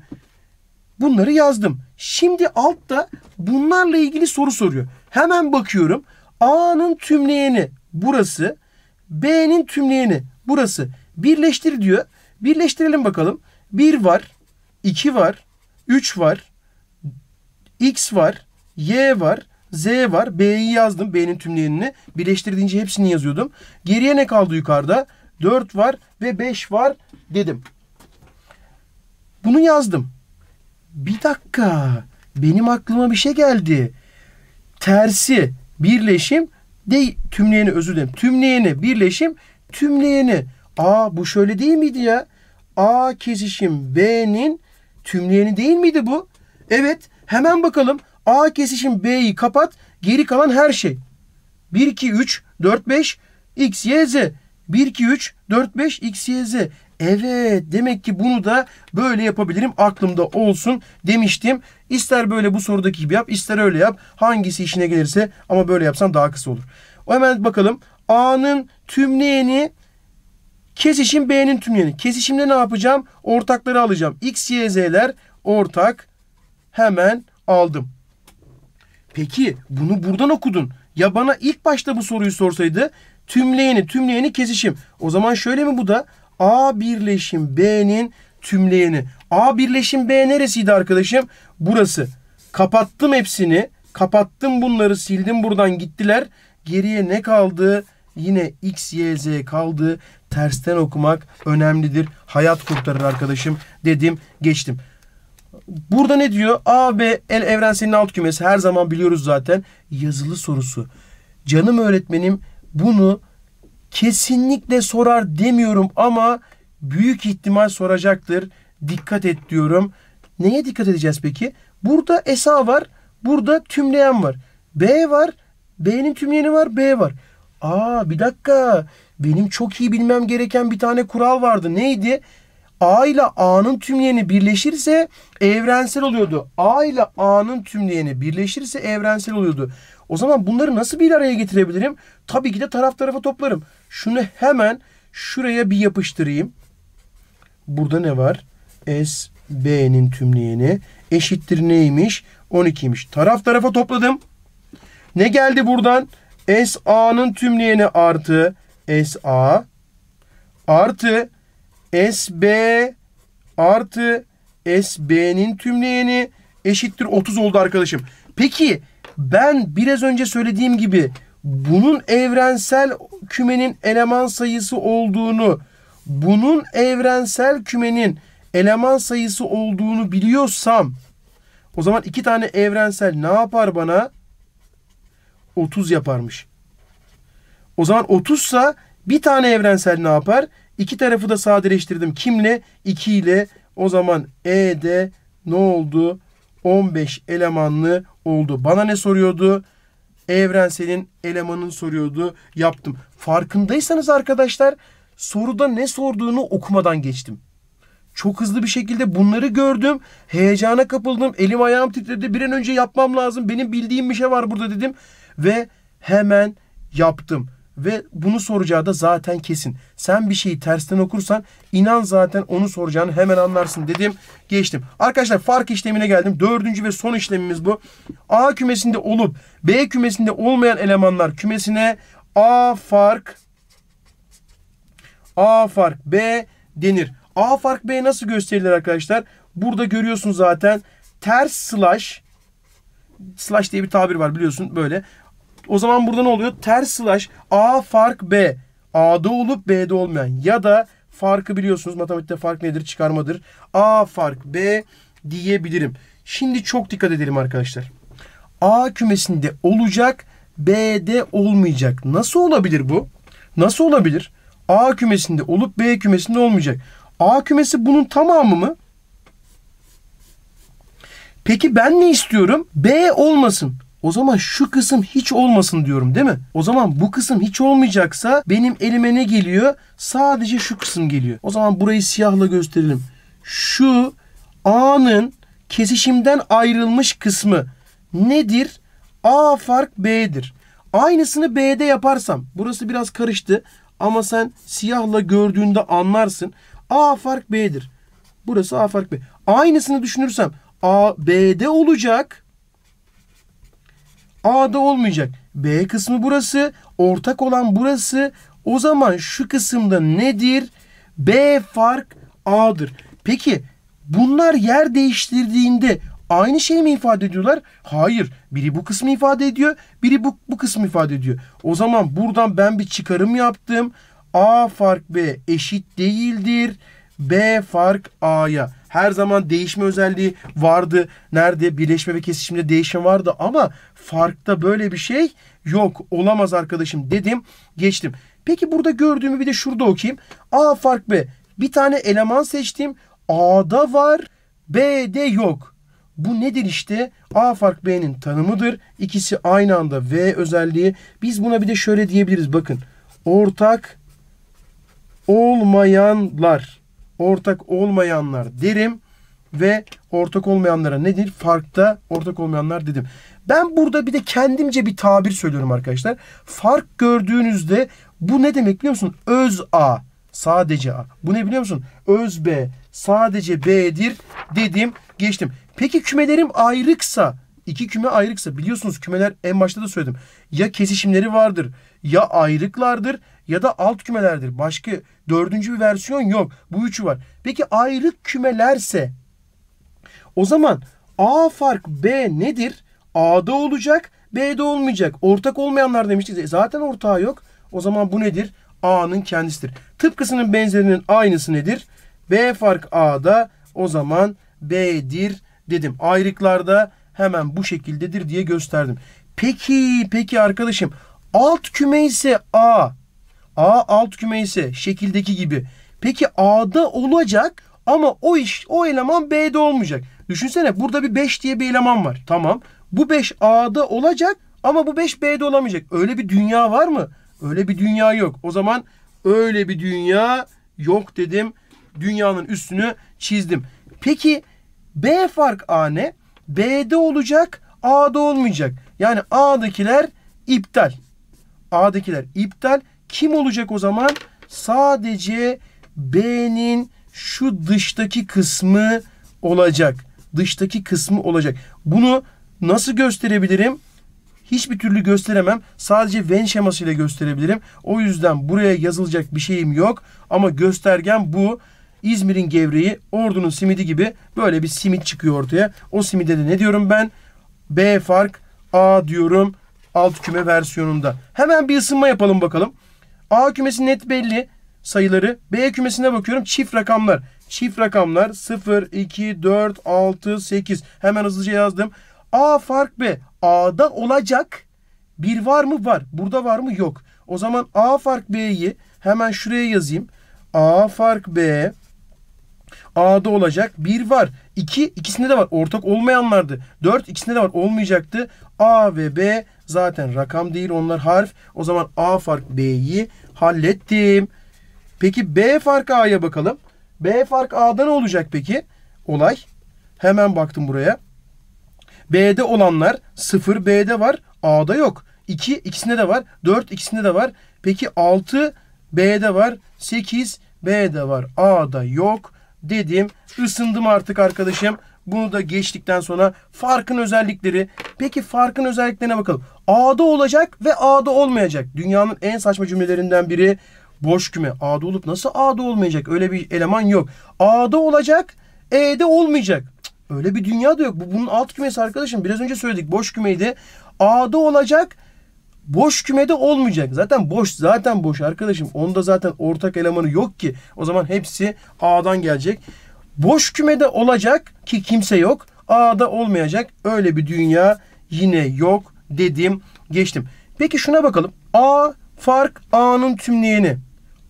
Bunları yazdım. Şimdi altta bunlarla ilgili soru soruyor. Hemen bakıyorum. A'nın tümleyeni burası. B'nin tümleyeni burası. Birleştir diyor. Birleştirelim bakalım. 1 var. 2 var. 3 var. X var. Y var. Z var. B'yi yazdım. B'nin tümleyenini. Birleştirdiğince hepsini yazıyordum. Geriye ne kaldı yukarıda? 4 var ve 5 var dedim. Bunu yazdım. Bir dakika. Benim aklıma bir şey geldi. Tersi birleşim değil tümleyeni özür dilerim. Tümleyeni birleşim tümleyeni. Aa bu şöyle değil miydi ya? A kesişim B'nin Tümleyeni değil miydi bu? Evet. Hemen bakalım. A kesişim B'yi kapat. Geri kalan her şey. 1, 2, 3, 4, 5, X, Y, Z. 1, 2, 3, 4, 5, X, Y, Z. Evet demek ki bunu da böyle yapabilirim aklımda olsun demiştim. İster böyle bu sorudaki gibi yap ister öyle yap. Hangisi işine gelirse ama böyle yapsan daha kısa olur. O hemen bakalım. A'nın tümleyeni Kesişim B'nin tümyeni. Kesişimde ne yapacağım? Ortakları alacağım. X, Y, Z'ler ortak. Hemen aldım. Peki bunu buradan okudun. Ya bana ilk başta bu soruyu sorsaydı tümleyeni, tümleyeni kesişim. O zaman şöyle mi bu da? A birleşim B'nin tümleyeni. A birleşim B neresiydi arkadaşım? Burası. Kapattım hepsini. Kapattım bunları sildim buradan gittiler. Geriye ne kaldı? Yine x, y, z kaldı tersten okumak önemlidir. Hayat kurtarır arkadaşım dedim geçtim. Burada ne diyor? A, B, el evrensinin alt kümesi. Her zaman biliyoruz zaten. Yazılı sorusu. Canım öğretmenim bunu kesinlikle sorar demiyorum ama büyük ihtimal soracaktır. Dikkat et diyorum. Neye dikkat edeceğiz peki? Burada SA var. Burada tümleyen var. B var. B'nin tümleyeni var. B var. Aa bir dakika benim çok iyi bilmem gereken bir tane kural vardı. Neydi? A ile A'nın tümleyeni birleşirse evrensel oluyordu. A ile A'nın tümleyeni birleşirse evrensel oluyordu. O zaman bunları nasıl bir araya getirebilirim? Tabii ki de taraf tarafa toplarım. Şunu hemen şuraya bir yapıştırayım. Burada ne var? S B'nin tümleyeni eşittir neymiş? 12'ymiş. Taraf tarafa topladım. Ne geldi buradan? SA'nın tümleyeni artı SA artı SB artı SB'nin tümleyeni eşittir 30 oldu arkadaşım. Peki ben biraz önce söylediğim gibi bunun evrensel kümenin eleman sayısı olduğunu, bunun evrensel kümenin eleman sayısı olduğunu biliyorsam o zaman iki tane evrensel ne yapar bana? 30 yaparmış. O zaman 30 sa bir tane evrensel ne yapar? İki tarafı da sadeleştirdim. Kimle? 2 ile. O zaman E de ne oldu? 15 elemanlı oldu. Bana ne soruyordu? Evrenselin elemanını soruyordu. Yaptım. Farkındaysanız arkadaşlar soruda ne sorduğunu okumadan geçtim. Çok hızlı bir şekilde bunları gördüm. Heyecana kapıldım. Elim ayağım titredi. Bir an önce yapmam lazım. Benim bildiğim bir şey var burada dedim ve hemen yaptım. Ve bunu soracağı da zaten kesin. Sen bir şeyi tersten okursan inan zaten onu soracağını hemen anlarsın dedim. Geçtim. Arkadaşlar fark işlemine geldim. Dördüncü ve son işlemimiz bu. A kümesinde olup B kümesinde olmayan elemanlar kümesine A fark A fark B denir. A fark B nasıl gösterilir arkadaşlar? Burada görüyorsun zaten ters slash slash diye bir tabir var biliyorsun böyle. O zaman burada ne oluyor? Ters slash A fark B. A'da olup B'de olmayan ya da farkı biliyorsunuz matematikte fark nedir? Çıkarmadır. A fark B diyebilirim. Şimdi çok dikkat edelim arkadaşlar. A kümesinde olacak, B'de olmayacak. Nasıl olabilir bu? Nasıl olabilir? A kümesinde olup B kümesinde olmayacak. A kümesi bunun tamamı mı? Peki ben ne istiyorum? B olmasın. O zaman şu kısım hiç olmasın diyorum değil mi? O zaman bu kısım hiç olmayacaksa benim elime ne geliyor? Sadece şu kısım geliyor. O zaman burayı siyahla gösterelim. Şu A'nın kesişimden ayrılmış kısmı nedir? A fark B'dir. Aynısını B'de yaparsam burası biraz karıştı ama sen siyahla gördüğünde anlarsın. A fark B'dir. Burası A fark B. Aynısını düşünürsem A B'de olacak. A'da olmayacak. B kısmı burası. Ortak olan burası. O zaman şu kısımda nedir? B fark A'dır. Peki bunlar yer değiştirdiğinde aynı şeyi mi ifade ediyorlar? Hayır. Biri bu kısmı ifade ediyor, biri bu, bu kısmı ifade ediyor. O zaman buradan ben bir çıkarım yaptım. A fark B eşit değildir. B fark A'ya her zaman değişme özelliği vardı. Nerede? Birleşme ve kesişimde değişim vardı ama farkta böyle bir şey yok. Olamaz arkadaşım dedim. Geçtim. Peki burada gördüğümü bir de şurada okuyayım. A fark B. Bir tane eleman seçtim. A'da var. B'de yok. Bu nedir işte? A fark B'nin tanımıdır. İkisi aynı anda V özelliği. Biz buna bir de şöyle diyebiliriz. Bakın. Ortak olmayanlar ortak olmayanlar derim ve ortak olmayanlara nedir? Farkta ortak olmayanlar dedim. Ben burada bir de kendimce bir tabir söylüyorum arkadaşlar. Fark gördüğünüzde bu ne demek biliyor musun? Öz A sadece A. Bu ne biliyor musun? Öz B sadece B'dir dedim geçtim. Peki kümelerim ayrıksa iki küme ayrıksa biliyorsunuz kümeler en başta da söyledim. Ya kesişimleri vardır ya ayrıklardır ya da alt kümelerdir. Başka Dördüncü bir versiyon yok. Bu üçü var. Peki ayrık kümelerse o zaman A fark B nedir? A'da olacak, B'de olmayacak. Ortak olmayanlar demiştik. E, zaten ortağı yok. O zaman bu nedir? A'nın kendisidir. Tıpkısının benzerinin aynısı nedir? B fark A'da o zaman B'dir dedim. Ayrıklarda hemen bu şekildedir diye gösterdim. Peki, peki arkadaşım. Alt küme ise A, A alt küme ise şekildeki gibi. Peki A'da olacak ama o iş o eleman B'de olmayacak. Düşünsene burada bir 5 diye bir eleman var. Tamam. Bu 5 A'da olacak ama bu 5 B'de olamayacak. Öyle bir dünya var mı? Öyle bir dünya yok. O zaman öyle bir dünya yok dedim. Dünyanın üstünü çizdim. Peki B fark A ne? B'de olacak, A'da olmayacak. Yani A'dakiler iptal. A'dakiler iptal kim olacak o zaman? Sadece B'nin şu dıştaki kısmı olacak. Dıştaki kısmı olacak. Bunu nasıl gösterebilirim? Hiçbir türlü gösteremem. Sadece Venn şemasıyla gösterebilirim. O yüzden buraya yazılacak bir şeyim yok. Ama göstergen bu. İzmir'in gevreği, Ordu'nun simidi gibi böyle bir simit çıkıyor ortaya. O simide de ne diyorum ben? B fark, A diyorum alt küme versiyonunda. Hemen bir ısınma yapalım bakalım. A kümesi net belli sayıları. B kümesine bakıyorum çift rakamlar. Çift rakamlar 0, 2, 4, 6, 8. Hemen hızlıca yazdım. A fark B. A'da olacak bir var mı? Var. Burada var mı? Yok. O zaman A fark B'yi hemen şuraya yazayım. A fark B A'da olacak. 1 var. 2 ikisinde de var. Ortak olmayanlardı. 4 ikisinde de var. Olmayacaktı. A ve B zaten rakam değil. Onlar harf. O zaman A fark B'yi hallettim. Peki B fark A'ya bakalım. B fark A'da ne olacak peki? Olay. Hemen baktım buraya. B'de olanlar 0 B'de var. A'da yok. 2 ikisinde de var. 4 ikisinde de var. Peki 6 B'de var. 8 B'de var. A'da yok dedim. Isındım artık arkadaşım. Bunu da geçtikten sonra farkın özellikleri. Peki farkın özelliklerine bakalım. A'da olacak ve A'da olmayacak. Dünyanın en saçma cümlelerinden biri boş küme. A'da olup nasıl A'da olmayacak? Öyle bir eleman yok. A'da olacak, E'de olmayacak. Öyle bir dünya da yok. Bu bunun alt kümesi arkadaşım. Biraz önce söyledik. Boş kümeydi. A'da olacak, boş kümede olmayacak. Zaten boş zaten boş arkadaşım. Onda zaten ortak elemanı yok ki. O zaman hepsi A'dan gelecek. Boş kümede olacak ki kimse yok. A'da olmayacak. Öyle bir dünya yine yok dedim geçtim. Peki şuna bakalım. A fark A'nın tümleyeni.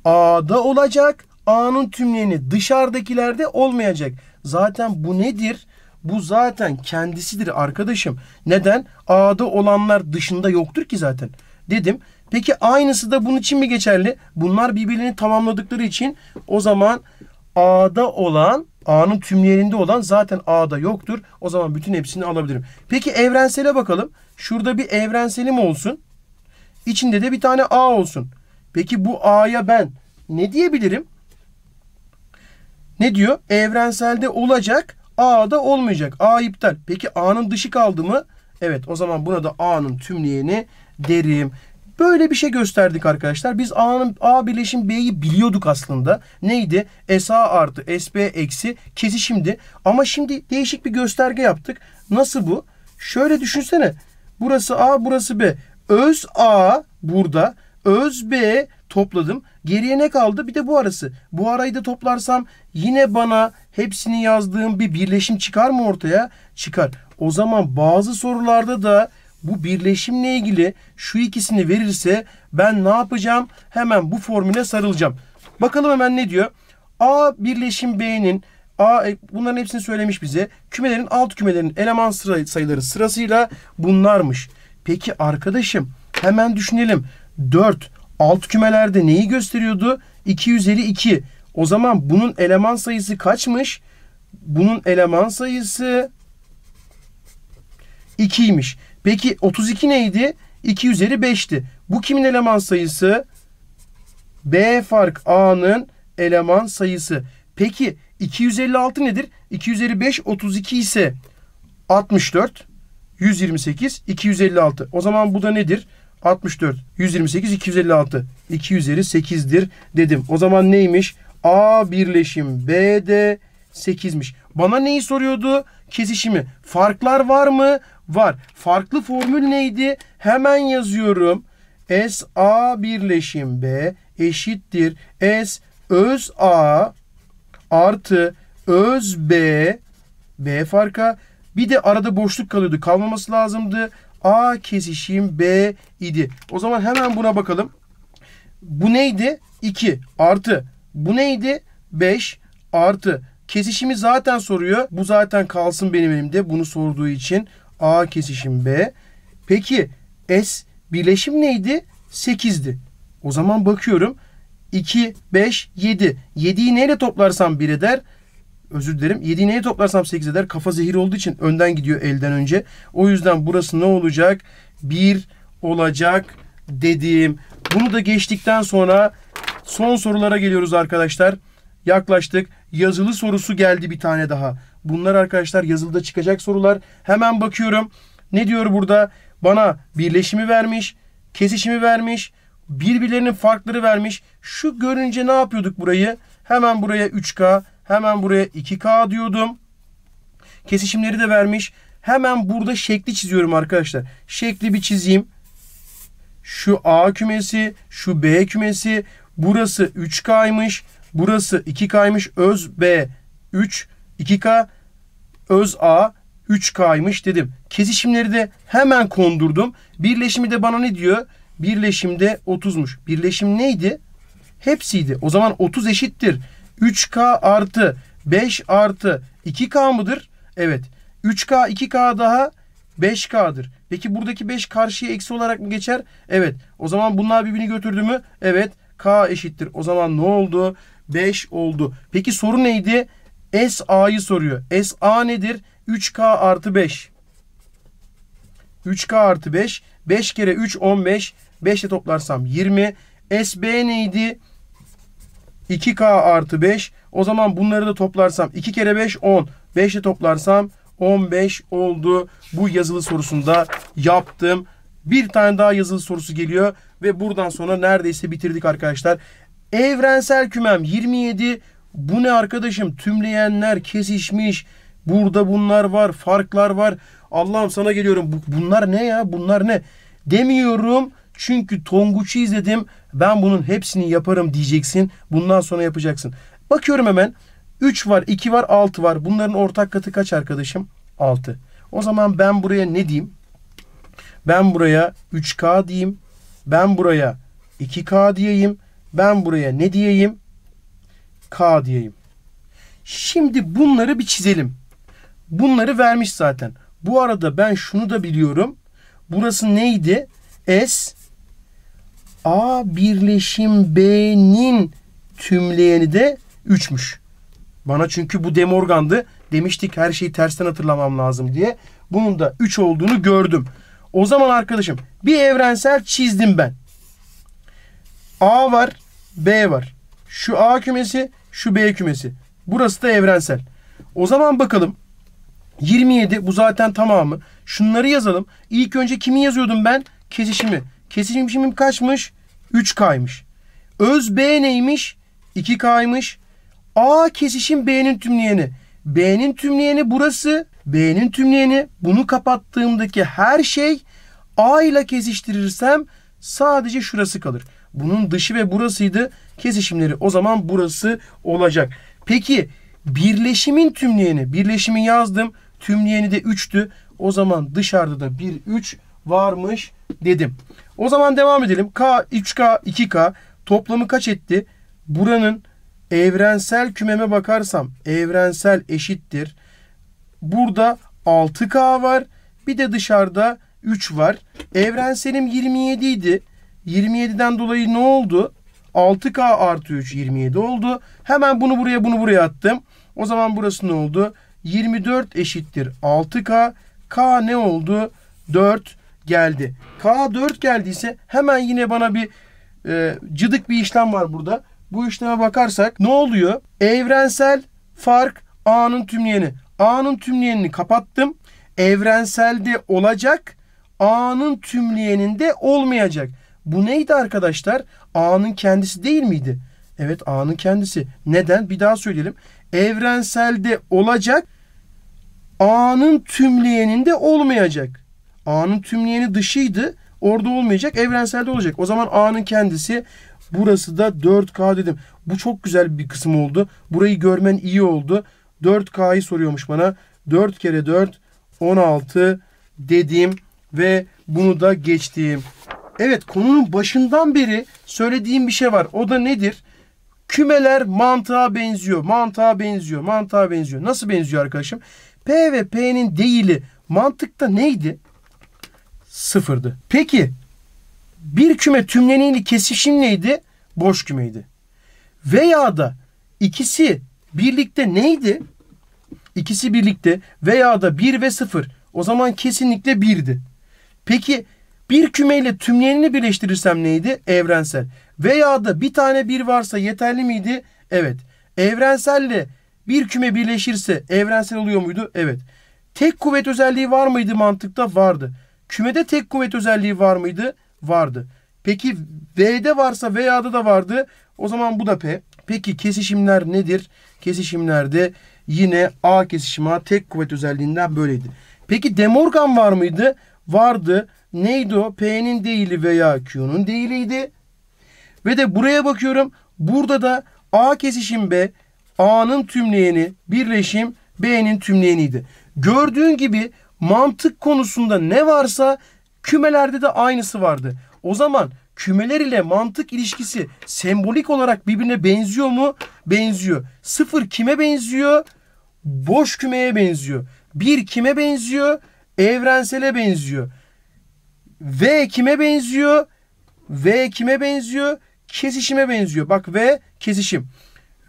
A'da olacak. A'nın tümleyeni dışarıdakilerde olmayacak. Zaten bu nedir? Bu zaten kendisidir arkadaşım. Neden? A'da olanlar dışında yoktur ki zaten. Dedim. Peki aynısı da bunun için mi geçerli? Bunlar birbirini tamamladıkları için o zaman A'da olan, A'nın tümlerinde olan zaten A'da yoktur. O zaman bütün hepsini alabilirim. Peki evrensele bakalım. Şurada bir evrenselim olsun. İçinde de bir tane A olsun. Peki bu A'ya ben ne diyebilirim? Ne diyor? Evrenselde olacak A da olmayacak. A iptal. Peki A'nın dışı kaldı mı? Evet o zaman buna da A'nın tümleyeni derim. Böyle bir şey gösterdik arkadaşlar. Biz A'nın A birleşim B'yi biliyorduk aslında. Neydi? SA artı SB eksi kesişimdi. Ama şimdi değişik bir gösterge yaptık. Nasıl bu? Şöyle düşünsene. Burası A, burası B. Öz A burada. Öz B topladım. Geriye ne kaldı? Bir de bu arası. Bu arayı da toplarsam yine bana hepsini yazdığım bir birleşim çıkar mı ortaya? Çıkar. O zaman bazı sorularda da bu birleşimle ilgili şu ikisini verirse ben ne yapacağım? Hemen bu formüle sarılacağım. Bakalım hemen ne diyor? A birleşim B'nin A e, bunların hepsini söylemiş bize. Kümelerin alt kümelerin eleman sayıları sırasıyla bunlarmış. Peki arkadaşım hemen düşünelim. 4 alt kümelerde neyi gösteriyordu? 252 o zaman bunun eleman sayısı kaçmış? Bunun eleman sayısı 2'ymiş. Peki 32 neydi? 2 üzeri 5'ti. Bu kimin eleman sayısı? B fark A'nın eleman sayısı. Peki 256 nedir? 2 üzeri 5 32 ise 64 128 256. O zaman bu da nedir? 64 128 256 2 üzeri 8'dir dedim. O zaman neymiş? A birleşim B de 8'miş. Bana neyi soruyordu? Kesişimi. Farklar var mı? Var. Farklı formül neydi? Hemen yazıyorum. S A birleşim B eşittir. S öz A artı öz B B farka bir de arada boşluk kalıyordu. Kalmaması lazımdı. A kesişim B idi. O zaman hemen buna bakalım. Bu neydi? 2 artı bu neydi? 5 artı kesişimi zaten soruyor. Bu zaten kalsın benim elimde bunu sorduğu için. A kesişim B. Peki S birleşim neydi? 8'di. O zaman bakıyorum. 2, 5, 7. 7'yi neyle toplarsam 1 eder? Özür dilerim. 7'yi neyle toplarsam 8 eder? Kafa zehir olduğu için önden gidiyor elden önce. O yüzden burası ne olacak? 1 olacak dedim. Bunu da geçtikten sonra Son sorulara geliyoruz arkadaşlar. Yaklaştık. Yazılı sorusu geldi bir tane daha. Bunlar arkadaşlar yazılıda çıkacak sorular. Hemen bakıyorum. Ne diyor burada? Bana birleşimi vermiş, kesişimi vermiş, birbirlerinin farkları vermiş. Şu görünce ne yapıyorduk burayı? Hemen buraya 3K, hemen buraya 2K diyordum. Kesişimleri de vermiş. Hemen burada şekli çiziyorum arkadaşlar. Şekli bir çizeyim. Şu A kümesi, şu B kümesi. Burası 3K'ymış. Burası 2K'ymış. Öz B 3 2K öz A 3K'ymış dedim. Kesişimleri de hemen kondurdum. Birleşimi de bana ne diyor? Birleşimde 30'muş. Birleşim neydi? Hepsiydi. O zaman 30 eşittir. 3K artı 5 artı 2K mıdır? Evet. 3K 2K daha 5K'dır. Peki buradaki 5 karşıya eksi olarak mı geçer? Evet. O zaman bunlar birbirini götürdü mü? Evet. K eşittir. O zaman ne oldu? 5 oldu. Peki soru neydi? SA'yı soruyor. SA nedir? 3K artı 5. 3K artı 5. 5 kere 3 15. 5 ile toplarsam 20. SB neydi? 2K artı 5. O zaman bunları da toplarsam 2 kere 5 10. 5 ile toplarsam 15 oldu. Bu yazılı sorusunda yaptım. Bir tane daha yazılı sorusu geliyor. Ve buradan sonra neredeyse bitirdik arkadaşlar. Evrensel kümem 27. Bu ne arkadaşım? Tümleyenler kesişmiş. Burada bunlar var. Farklar var. Allah'ım sana geliyorum. Bunlar ne ya? Bunlar ne? Demiyorum. Çünkü Tonguç'u izledim. Ben bunun hepsini yaparım diyeceksin. Bundan sonra yapacaksın. Bakıyorum hemen. 3 var, 2 var, 6 var. Bunların ortak katı kaç arkadaşım? 6. O zaman ben buraya ne diyeyim? Ben buraya 3K diyeyim. Ben buraya 2K diyeyim. Ben buraya ne diyeyim? K diyeyim. Şimdi bunları bir çizelim. Bunları vermiş zaten. Bu arada ben şunu da biliyorum. Burası neydi? S A birleşim B'nin tümleyeni de 3'müş. Bana çünkü bu demorgandı. Demiştik her şeyi tersten hatırlamam lazım diye. Bunun da 3 olduğunu gördüm. O zaman arkadaşım bir evrensel çizdim ben. A var, B var. Şu A kümesi, şu B kümesi. Burası da evrensel. O zaman bakalım 27 bu zaten tamamı. Şunları yazalım. İlk önce kimi yazıyordum ben? Kesişimi. Kesişimim kaçmış? 3K'ymış. Öz B neymiş? 2K'ymış. A kesişim B'nin tümleyeni. B'nin tümleyeni burası. B'nin tümleyeni bunu kapattığımdaki her şey A ile kesiştirirsem sadece şurası kalır. Bunun dışı ve burasıydı kesişimleri. O zaman burası olacak. Peki birleşimin tümleyeni. Birleşimi yazdım. Tümleyeni de 3'tü. O zaman dışarıda da 1, 3 varmış dedim. O zaman devam edelim. K, 3K, 2K toplamı kaç etti? Buranın evrensel kümeme bakarsam evrensel eşittir. Burada 6K var. Bir de dışarıda 3 var. Evrenselim 27 idi. 27'den dolayı ne oldu? 6K artı 3 27 oldu. Hemen bunu buraya bunu buraya attım. O zaman burası ne oldu? 24 eşittir 6K. K ne oldu? 4 geldi. K 4 geldiyse hemen yine bana bir e, cıdık bir işlem var burada. Bu işleme bakarsak ne oluyor? Evrensel fark A'nın tümleyeni. A'nın tümleyenini kapattım. Evrenselde olacak. A'nın tümleyeninde olmayacak. Bu neydi arkadaşlar? A'nın kendisi değil miydi? Evet A'nın kendisi. Neden? Bir daha söyleyelim. Evrenselde olacak. A'nın tümleyeninde olmayacak. A'nın tümleyeni dışıydı. Orada olmayacak. Evrenselde olacak. O zaman A'nın kendisi burası da 4K dedim. Bu çok güzel bir kısım oldu. Burayı görmen iyi oldu. 4K'yı soruyormuş bana. 4 kere 4 16 dedim ve bunu da geçtim. Evet konunun başından beri söylediğim bir şey var. O da nedir? Kümeler mantığa benziyor. Mantığa benziyor. Mantığa benziyor. Nasıl benziyor arkadaşım? P ve P'nin değili mantıkta neydi? Sıfırdı. Peki bir küme tümleniğiyle kesişim neydi? Boş kümeydi. Veya da ikisi Birlikte neydi? İkisi birlikte veya da 1 ve 0. O zaman kesinlikle 1'di. Peki bir kümeyle tümleyenini birleştirirsem neydi? Evrensel. Veya da bir tane bir varsa yeterli miydi? Evet. Evrenselle bir küme birleşirse evrensel oluyor muydu? Evet. Tek kuvvet özelliği var mıydı mantıkta? Vardı. Kümede tek kuvvet özelliği var mıydı? Vardı. Peki V'de varsa V'de da vardı. O zaman bu da P. Peki kesişimler nedir? Kesişimlerde yine A kesişimi tek kuvvet özelliğinden böyleydi. Peki De Morgan var mıydı? Vardı. Neydi o? P'nin değili veya Q'nun değiliydi. Ve de buraya bakıyorum. Burada da A kesişim B, A'nın tümleyeni birleşim B'nin tümleyeniydi. Gördüğün gibi mantık konusunda ne varsa kümelerde de aynısı vardı. O zaman kümeler ile mantık ilişkisi sembolik olarak birbirine benziyor mu? Benziyor. Sıfır kime benziyor? Boş kümeye benziyor. Bir kime benziyor? Evrensele benziyor. V kime benziyor? V kime benziyor? Kesişime benziyor. Bak V kesişim.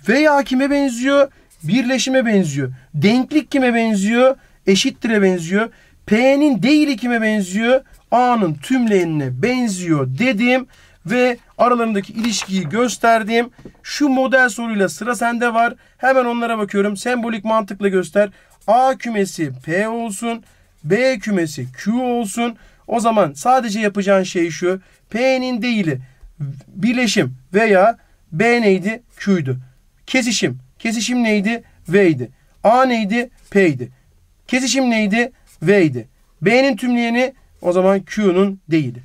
Veya kime benziyor? Birleşime benziyor. Denklik kime benziyor? Eşittire benziyor. P'nin değil kime benziyor? A'nın tümleyenine benziyor dedim ve aralarındaki ilişkiyi gösterdim. Şu model soruyla sıra sende var. Hemen onlara bakıyorum. Sembolik mantıkla göster. A kümesi P olsun. B kümesi Q olsun. O zaman sadece yapacağın şey şu. P'nin değili birleşim veya B neydi? Q'ydu. Kesişim. Kesişim neydi? V'ydi. A neydi? P'ydi. Kesişim neydi? V idi. B'nin tümleyeni o zaman Q'nun D'ydi.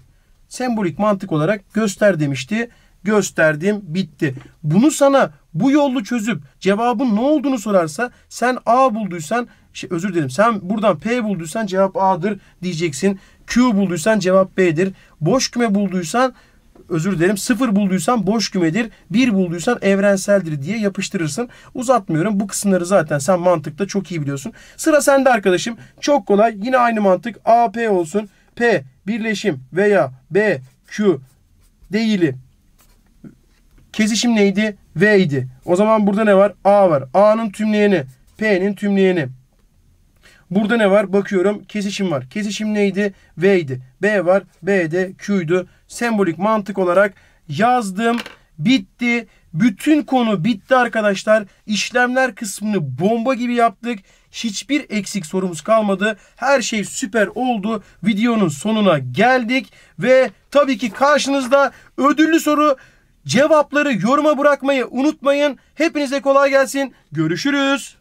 Sembolik mantık olarak göster demişti. Gösterdim bitti. Bunu sana bu yolu çözüp cevabın ne olduğunu sorarsa sen A bulduysan şey, özür dilerim sen buradan P bulduysan cevap A'dır diyeceksin. Q bulduysan cevap B'dir. Boş küme bulduysan özür dilerim sıfır bulduysan boş kümedir, bir bulduysan evrenseldir diye yapıştırırsın. Uzatmıyorum. Bu kısımları zaten sen mantıkta çok iyi biliyorsun. Sıra sende arkadaşım. Çok kolay. Yine aynı mantık. AP olsun. P birleşim veya B Q değili. Kesişim neydi? V idi. O zaman burada ne var? A var. A'nın tümleyeni. P'nin tümleyeni. Burada ne var? Bakıyorum kesişim var. Kesişim neydi? V'ydi. B var. B'de Q'ydu. Sembolik mantık olarak yazdım. Bitti. Bütün konu bitti arkadaşlar. İşlemler kısmını bomba gibi yaptık. Hiçbir eksik sorumuz kalmadı. Her şey süper oldu. Videonun sonuna geldik. Ve tabii ki karşınızda ödüllü soru cevapları yoruma bırakmayı unutmayın. Hepinize kolay gelsin. Görüşürüz.